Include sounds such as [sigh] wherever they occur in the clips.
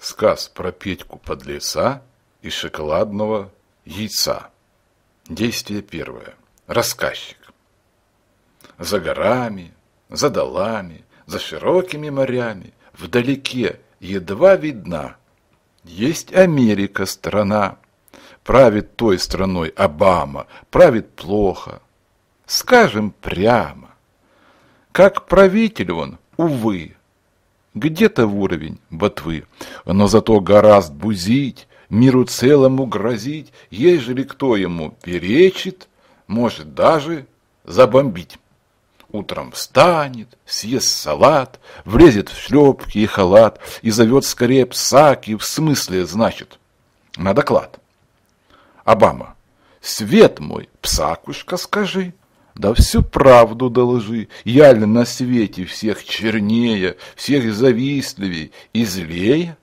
Сказ про Петьку подлеса и шоколадного яйца. Действие первое. Рассказчик. За горами, за долами, за широкими морями, вдалеке едва видна. Есть Америка страна. Правит той страной Обама, правит плохо. Скажем прямо. Как правитель он, увы, где-то в уровень Ботвы, но зато гораздо бузить, миру целому грозить, ежели кто ему перечит, может даже забомбить. Утром встанет, съест салат, влезет в шлепки и халат и зовет скорее псаки, в смысле, значит, на доклад. Обама, свет мой, псакушка, скажи, да всю правду доложи, я ли на свете всех чернее, всех завистливей и злее,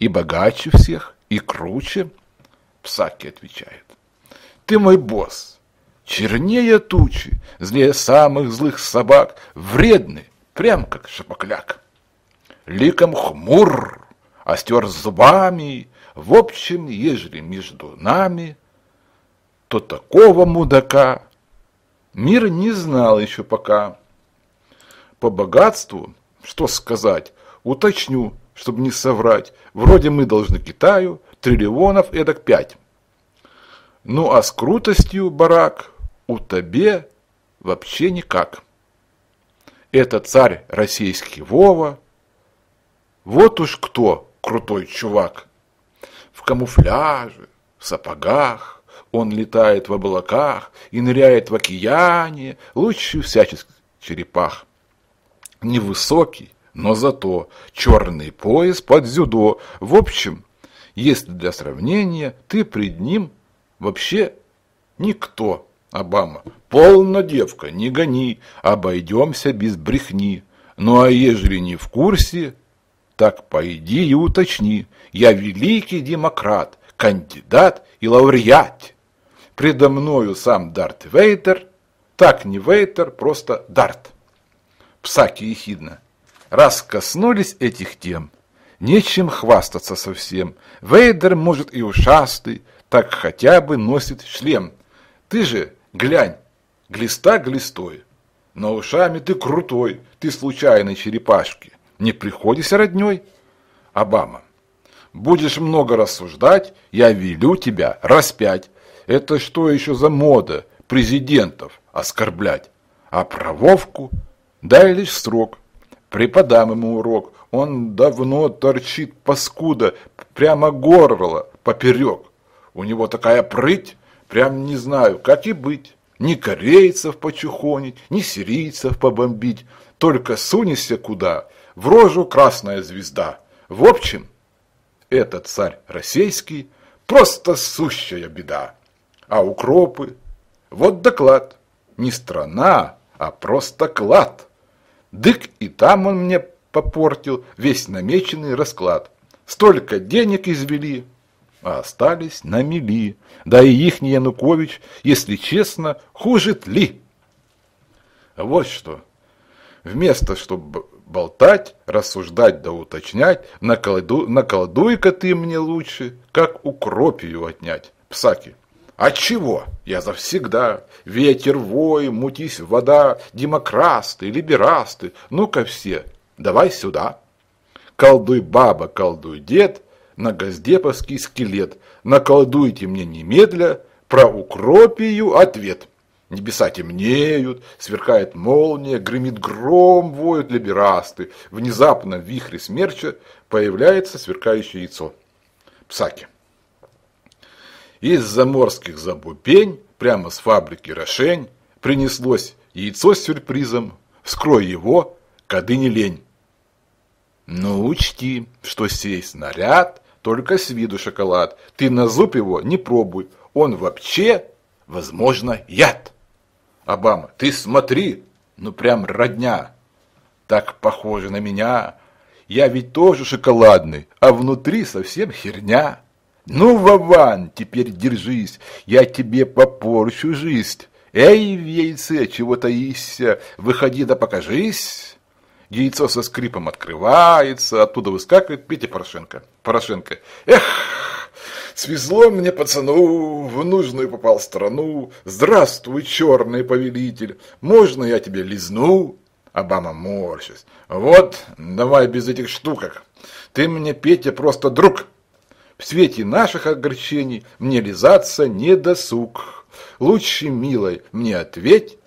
и богаче всех, и круче? Псаки отвечает, ты мой босс, чернее тучи, злее самых злых собак, вредный, прям как шапокляк. Ликом хмур, остер зубами, в общем, ежели между нами, то такого мудака Мир не знал еще пока. По богатству, что сказать, уточню, чтобы не соврать. Вроде мы должны Китаю триллионов эдак пять. Ну а с крутостью, барак, у тебе вообще никак. Это царь российский Вова. Вот уж кто крутой чувак. В камуфляже, в сапогах, он летает в облаках и ныряет в океане, лучше всяческих черепах. Невысокий, но зато черный пояс под зюдо. В общем, если для сравнения, ты пред ним вообще никто. Обама. Полно, девка, не гони, обойдемся без брехни. Ну а ежели не в курсе, так пойди и уточни. Я великий демократ, кандидат и лауреат. Предо мною сам Дарт Вейтер, так не Вейтер, просто Дарт. Псаки ехидно. Раз коснулись этих тем, нечем хвастаться совсем. Вейдер, может, и ушастый, так хотя бы носит шлем. Ты же, глянь, глиста глистой, но ушами ты крутой, ты случайной черепашки. Не приходишься родней. Обама. Будешь много рассуждать, я велю тебя распять. Это что еще за мода президентов оскорблять? А про Вовку дай лишь срок. Преподам ему урок. Он давно торчит паскуда, прямо горло поперек. У него такая прыть, прям не знаю, как и быть. Ни корейцев почухонить, ни сирийцев побомбить. Только сунешься куда, в рожу красная звезда. В общем, этот царь российский просто сущая беда а укропы. Вот доклад. Не страна, а просто клад. Дык и там он мне попортил весь намеченный расклад. Столько денег извели, а остались на мели. Да и ихний Янукович, если честно, хуже тли. Вот что. Вместо, чтобы болтать, рассуждать да уточнять, наколду, наколдуй-ка ты мне лучше, как укропию отнять, псаки. А чего? Я завсегда. Ветер, вой, мутись вода, демокрасты, либерасты. Ну-ка все, давай сюда. Колдуй баба, колдуй дед, на газдеповский скелет. Наколдуйте мне немедля, про укропию ответ. Небеса темнеют, сверкает молния, гремит гром, воют либерасты. Внезапно в вихре смерча появляется сверкающее яйцо. Псаки. Из заморских забупень, прямо с фабрики Рошень, принеслось яйцо с сюрпризом. Вскрой его, коды не лень. Но ну, учти, что сей снаряд только с виду шоколад. Ты на зуб его не пробуй, он вообще, возможно, яд. Обама, ты смотри, ну прям родня. Так похоже на меня. Я ведь тоже шоколадный, а внутри совсем херня. Ну, Вован, теперь держись, я тебе попорчу жизнь. Эй, в яйце, чего таишься, выходи да покажись. Яйцо со скрипом открывается, оттуда выскакивает Петя Порошенко. Порошенко. Эх, свезло мне пацану, в нужную попал страну. Здравствуй, черный повелитель, можно я тебе лизну? Обама морщись. Вот, давай без этих штукок. Ты мне, Петя, просто друг. В свете наших огорчений мне лизаться не досуг. Лучше, милой, мне ответь,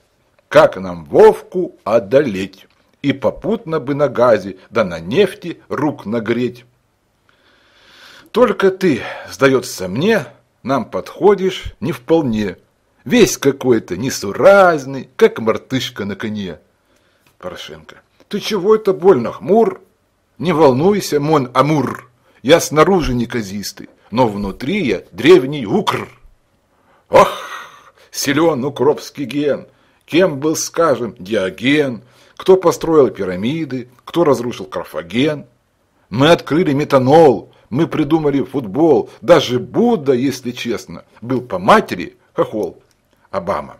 как нам Вовку одолеть. И попутно бы на газе, да на нефти рук нагреть. Только ты, сдается мне, нам подходишь не вполне. Весь какой-то несуразный, как мартышка на коне. Порошенко. Ты чего это больно хмур? Не волнуйся, мон Амур. Я снаружи неказистый, но внутри я древний укр. Ох, силен укропский ген, кем был, скажем, диоген, кто построил пирамиды, кто разрушил Карфаген. Мы открыли метанол, мы придумали футбол, даже Будда, если честно, был по матери хохол Обама.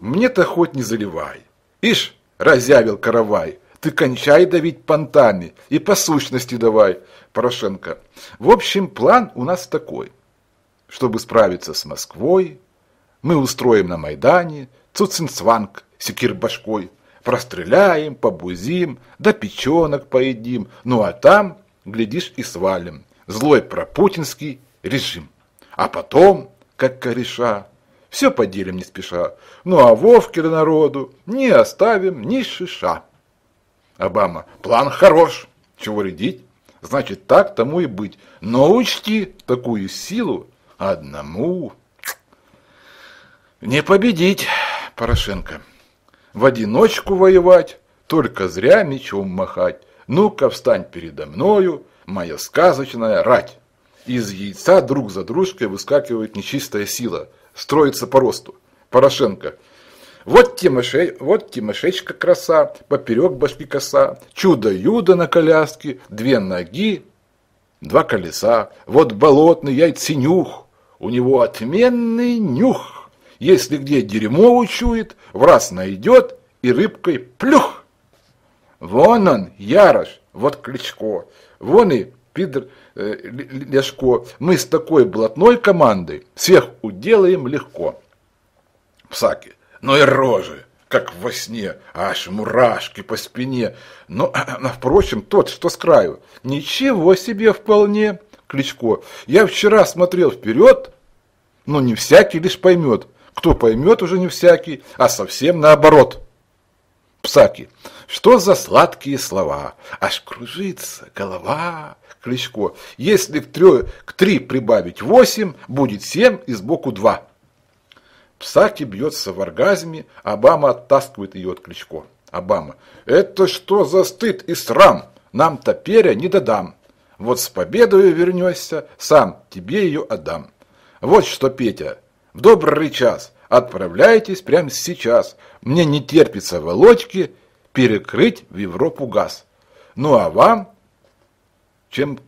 Мне-то хоть не заливай. Ишь, разявил каравай, ты кончай давить понтами и по сущности давай, Порошенко. В общем, план у нас такой. Чтобы справиться с Москвой, мы устроим на Майдане цуцинцванг, секир башкой. Простреляем, побузим, да печенок поедим. Ну а там, глядишь, и свалим. Злой пропутинский режим. А потом, как кореша, все поделим не спеша. Ну а Вовке народу не оставим ни шиша. Обама. План хорош. Чего рядить? Значит, так тому и быть. Но учти, такую силу одному не победить Порошенко. В одиночку воевать, только зря мечом махать. Ну-ка, встань передо мною, моя сказочная рать. Из яйца друг за дружкой выскакивает нечистая сила, строится по росту. Порошенко – вот, Тимоше... вот Тимошечка краса, поперек башки коса, чудо Юда на коляске, две ноги, два колеса. Вот болотный яйценюх, у него отменный нюх. Если где дерьмо учует, в раз найдет и рыбкой плюх. Вон он, Ярош, вот Кличко, вон и Пидр э, Ляшко. Мы с такой блатной командой всех уделаем легко. Псаки ну и рожи, как во сне, аж мурашки по спине. Но, [clears throat] а, впрочем, тот, что с краю. Ничего себе вполне, Кличко. Я вчера смотрел вперед, но не всякий лишь поймет. Кто поймет, уже не всякий, а совсем наоборот. Псаки. Что за сладкие слова? Аж кружится голова. Кличко. Если к, трё, к три прибавить восемь, будет семь и сбоку два. Псаки бьется в оргазме, Обама оттаскивает ее от Кличко. Обама. Это что за стыд и срам? Нам-то перя не додам. Вот с победою вернешься, сам тебе ее отдам. Вот что, Петя, в добрый час отправляйтесь прямо сейчас. Мне не терпится волочки перекрыть в Европу газ. Ну а вам, чем,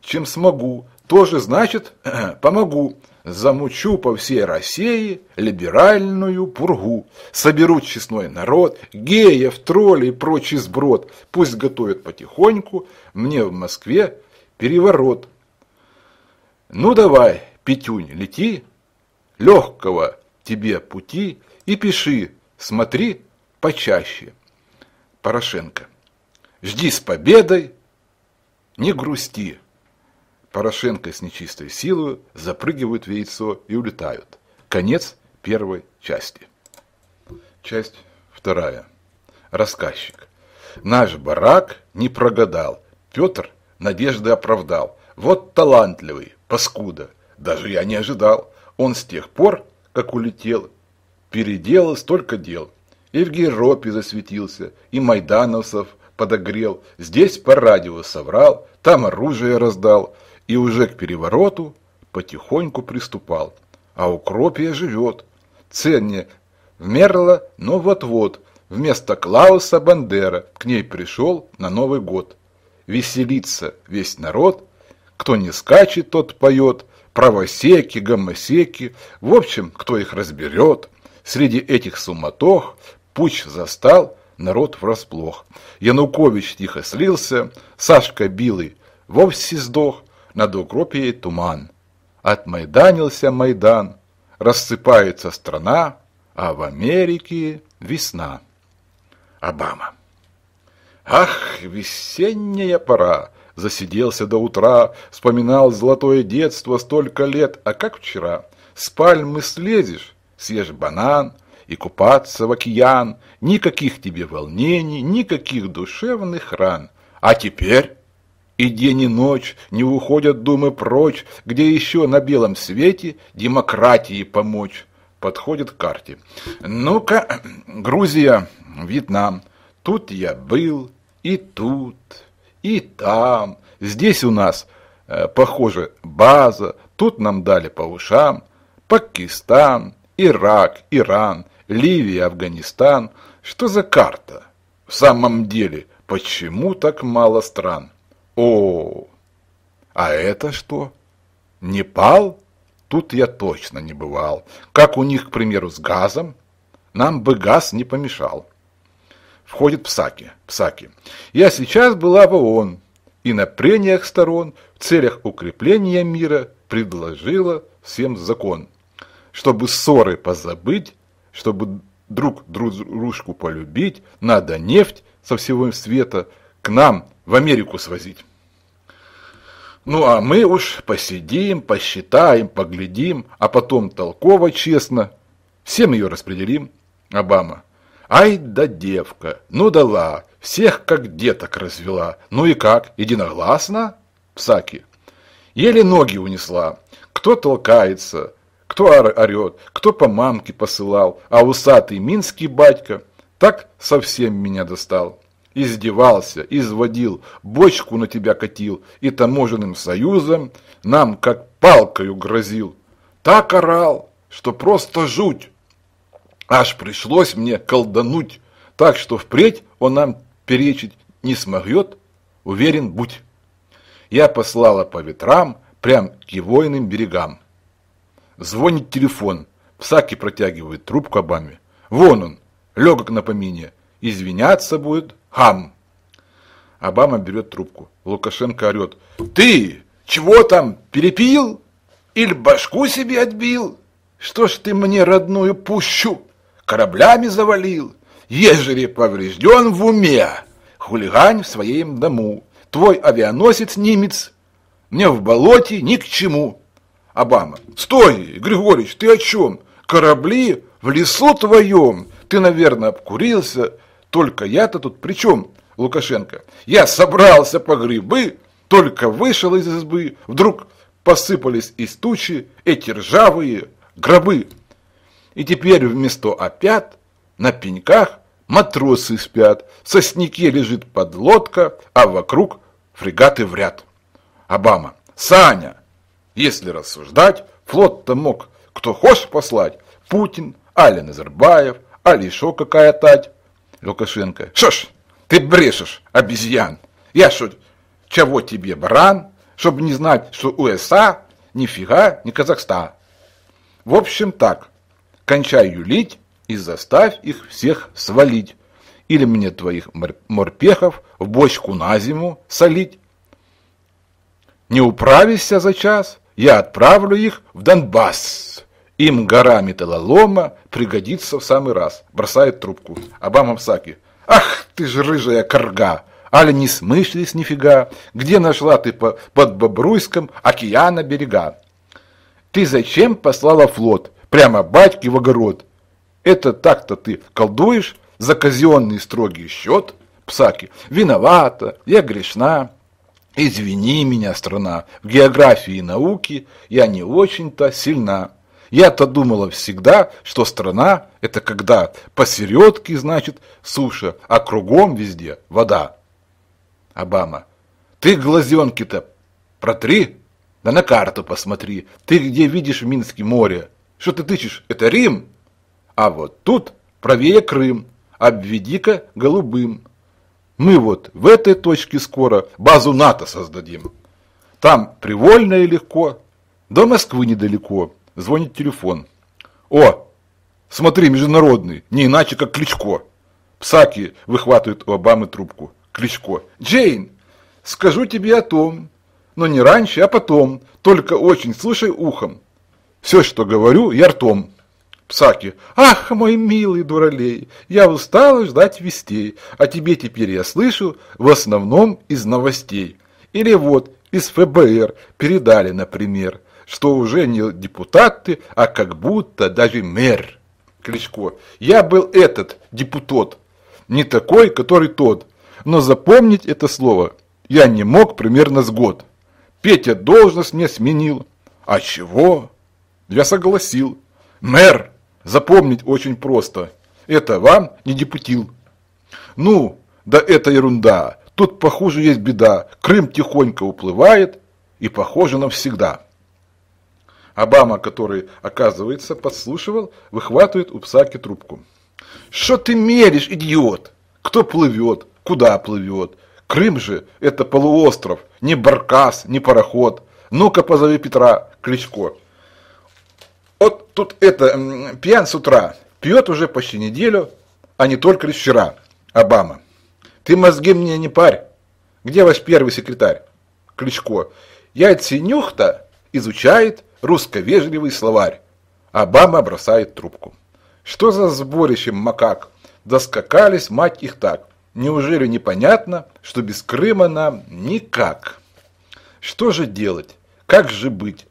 чем смогу, тоже значит, [clears throat] помогу, замучу по всей России либеральную пургу, соберу честной народ, геев, троллей и прочий сброд, пусть готовят потихоньку, мне в Москве переворот. Ну давай, Петюнь, лети, легкого тебе пути и пиши, смотри почаще. Порошенко. Жди с победой, не грусти. Порошенко с нечистой силой запрыгивают в яйцо и улетают. Конец первой части. Часть вторая. Рассказчик. Наш барак не прогадал. Петр надежды оправдал. Вот талантливый, паскуда. Даже я не ожидал. Он с тех пор, как улетел, переделал столько дел. И в Геропе засветился, и майдановцев подогрел. Здесь по радио соврал, там оружие раздал и уже к перевороту потихоньку приступал. А укропия живет. Ценне вмерла, но вот-вот, вместо Клауса Бандера к ней пришел на Новый год. Веселится весь народ, кто не скачет, тот поет, правосеки, гомосеки, в общем, кто их разберет. Среди этих суматох Пуч застал народ врасплох. Янукович тихо слился, Сашка Билый вовсе сдох, над Укропией туман. Отмайданился Майдан, рассыпается страна, а в Америке весна. Обама. Ах, весенняя пора! Засиделся до утра, вспоминал золотое детство столько лет, а как вчера? С пальмы слезешь, съешь банан и купаться в океан. Никаких тебе волнений, никаких душевных ран. А теперь... И день и ночь не уходят думы прочь, где еще на белом свете демократии помочь. Подходит к карте. Ну-ка, [clears throat] Грузия, Вьетнам. Тут я был, и тут, и там. Здесь у нас, э, похоже, база. Тут нам дали по ушам. Пакистан, Ирак, Иран, Ливия, Афганистан. Что за карта? В самом деле, почему так мало стран? О, а это что? Непал? Тут я точно не бывал. Как у них, к примеру, с газом? Нам бы газ не помешал. Входит Псаки. Псаки. Я сейчас была в ООН и на прениях сторон в целях укрепления мира предложила всем закон, чтобы ссоры позабыть, чтобы друг дружку полюбить, надо нефть со всего света – к нам в Америку свозить. Ну а мы уж посидим, посчитаем, поглядим, а потом толково, честно, всем ее распределим. Обама. Ай да девка, ну дала, всех как деток развела. Ну и как, единогласно? Псаки. Еле ноги унесла. Кто толкается, кто орет, кто по мамке посылал, а усатый минский батька так совсем меня достал издевался, изводил, бочку на тебя катил и таможенным союзом нам как палкою грозил. Так орал, что просто жуть. Аж пришлось мне колдануть, так что впредь он нам перечить не смогет, уверен будь. Я послала по ветрам, прям к егойным берегам. Звонит телефон, Псаки протягивает трубку Обаме. Вон он, легок на помине, извиняться будет, Хам. Обама берет трубку. Лукашенко орет. Ты чего там, перепил? Или башку себе отбил? Что ж ты мне родную пущу? Кораблями завалил? Ежели поврежден в уме, хулигань в своем дому. Твой авианосец немец, мне в болоте ни к чему. Обама. Стой, Григорьевич, ты о чем? Корабли в лесу твоем. Ты, наверное, обкурился, только я-то тут при чем, Лукашенко? Я собрался по грибы, только вышел из избы, вдруг посыпались из тучи эти ржавые гробы. И теперь вместо опят на пеньках матросы спят, в сосняке лежит подлодка, а вокруг фрегаты в ряд. Обама, Саня, если рассуждать, флот-то мог кто хочешь послать, Путин, Али Назарбаев, Али еще какая тать. Лукашенко. Что ж, ты брешешь, обезьян. Я что, чего тебе, баран, чтобы не знать, что USA а нифига не Казахстан. В общем так, кончай юлить и заставь их всех свалить. Или мне твоих морпехов в бочку на зиму солить. Не управишься за час, я отправлю их в Донбасс. Им гора металлолома пригодится в самый раз. Бросает трубку. Обама Псаки. Ах ты ж рыжая корга! Аля не смышлись нифига. Где нашла ты по, под Бобруйском океана берега? Ты зачем послала флот? Прямо батьки в огород. Это так-то ты колдуешь за казенный строгий счет? Псаки. Виновата, я грешна. Извини меня, страна, в географии и науке я не очень-то сильна. Я-то думала всегда, что страна – это когда посередке, значит, суша, а кругом везде вода. Обама. Ты глазенки-то протри, да на карту посмотри. Ты где видишь в Минске море? Что ты тычешь? Это Рим? А вот тут правее Крым. Обведи-ка голубым. Мы вот в этой точке скоро базу НАТО создадим. Там привольно и легко, до Москвы недалеко. Звонит телефон. О, смотри, международный, не иначе, как Кличко. Псаки выхватывают у Обамы трубку. Кличко. Джейн, скажу тебе о том, но не раньше, а потом. Только очень слушай ухом. Все, что говорю, я ртом. Псаки. Ах, мой милый дуралей, я устала ждать вестей, а тебе теперь я слышу в основном из новостей. Или вот из ФБР передали, например что уже не депутаты, а как будто даже мэр Кличко. Я был этот депутат, не такой, который тот. Но запомнить это слово я не мог примерно с год. Петя должность мне сменил. А чего? Я согласил. Мэр, запомнить очень просто. Это вам не депутил. Ну, да это ерунда. Тут, похоже, есть беда. Крым тихонько уплывает и, похоже, навсегда. Обама, который, оказывается, подслушивал, выхватывает у Псаки трубку. «Что ты меришь, идиот? Кто плывет? Куда плывет? Крым же – это полуостров, не баркас, не пароход. Ну-ка позови Петра Кличко». Вот тут это, пьян с утра, пьет уже почти неделю, а не только лишь вчера. Обама. «Ты мозги мне не парь. Где ваш первый секретарь?» Кличко. «Яйца нюхта изучает, русско-вежливый словарь. Обама бросает трубку. Что за сборище макак? Доскакались, мать их так. Неужели непонятно, что без Крыма нам никак? Что же делать? Как же быть?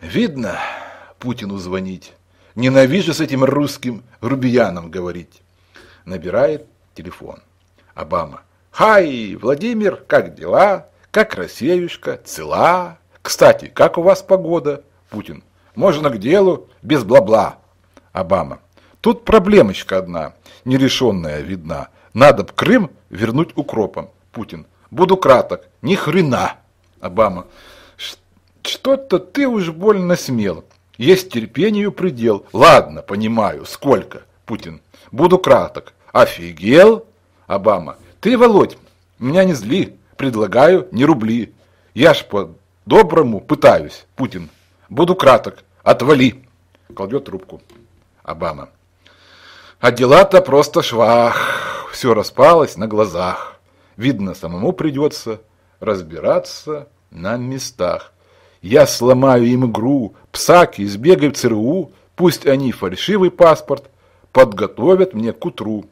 Видно, Путину звонить. Ненавижу с этим русским грубияном говорить. Набирает телефон. Обама. Хай, Владимир, как дела? Как Россиюшка? Цела? Кстати, как у вас погода? Путин. Можно к делу, без бла-бла. Обама. Тут проблемочка одна, нерешенная видна. Надо б Крым вернуть укропом. Путин. Буду краток. Ни хрена. Обама. Что-то ты уж больно смел. Есть терпению предел. Ладно, понимаю. Сколько? Путин. Буду краток. Офигел? Обама. Ты, Володь, меня не зли. Предлагаю не рубли. Я ж по-доброму пытаюсь. Путин. Буду краток. Отвали!» Кладет трубку. Обама. А дела-то просто швах. Все распалось на глазах. Видно, самому придется разбираться на местах. Я сломаю им игру, псаки сбегай в ЦРУ, пусть они фальшивый паспорт подготовят мне к утру.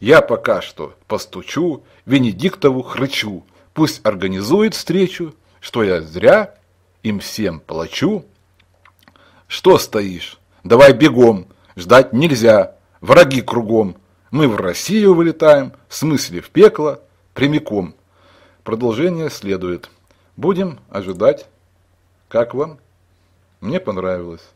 Я пока что постучу, Венедиктову хрычу, пусть организует встречу, что я зря им всем плачу. Что стоишь? Давай бегом, ждать нельзя, враги кругом. Мы в Россию вылетаем, в смысле в пекло, прямиком. Продолжение следует. Будем ожидать. Как вам? Мне понравилось.